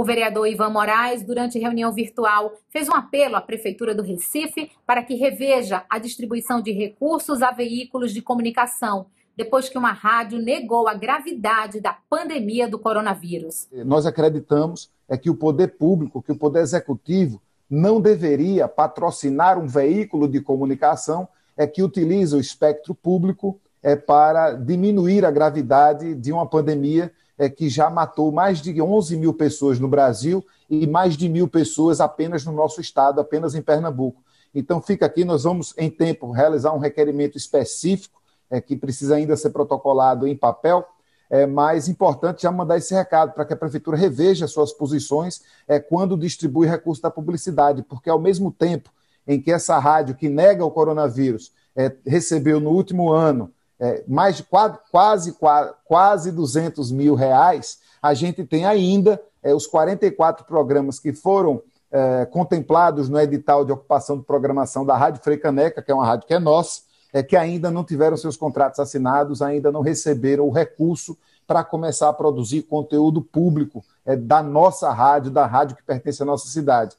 O vereador Ivan Moraes, durante reunião virtual, fez um apelo à Prefeitura do Recife para que reveja a distribuição de recursos a veículos de comunicação, depois que uma rádio negou a gravidade da pandemia do coronavírus. Nós acreditamos é que o poder público, que o poder executivo, não deveria patrocinar um veículo de comunicação é que utiliza o espectro público é para diminuir a gravidade de uma pandemia é, que já matou mais de 11 mil pessoas no Brasil e mais de mil pessoas apenas no nosso estado, apenas em Pernambuco. Então, fica aqui, nós vamos, em tempo, realizar um requerimento específico, é, que precisa ainda ser protocolado em papel, é mais importante já mandar esse recado para que a prefeitura reveja suas posições é, quando distribui recursos da publicidade, porque ao mesmo tempo em que essa rádio que nega o coronavírus é, recebeu no último ano é, mais de quase, quase, quase 200 mil reais, a gente tem ainda é, os 44 programas que foram é, contemplados no edital de ocupação de programação da Rádio Freicaneca, que é uma rádio que é nossa, é, que ainda não tiveram seus contratos assinados, ainda não receberam o recurso para começar a produzir conteúdo público é, da nossa rádio, da rádio que pertence à nossa cidade.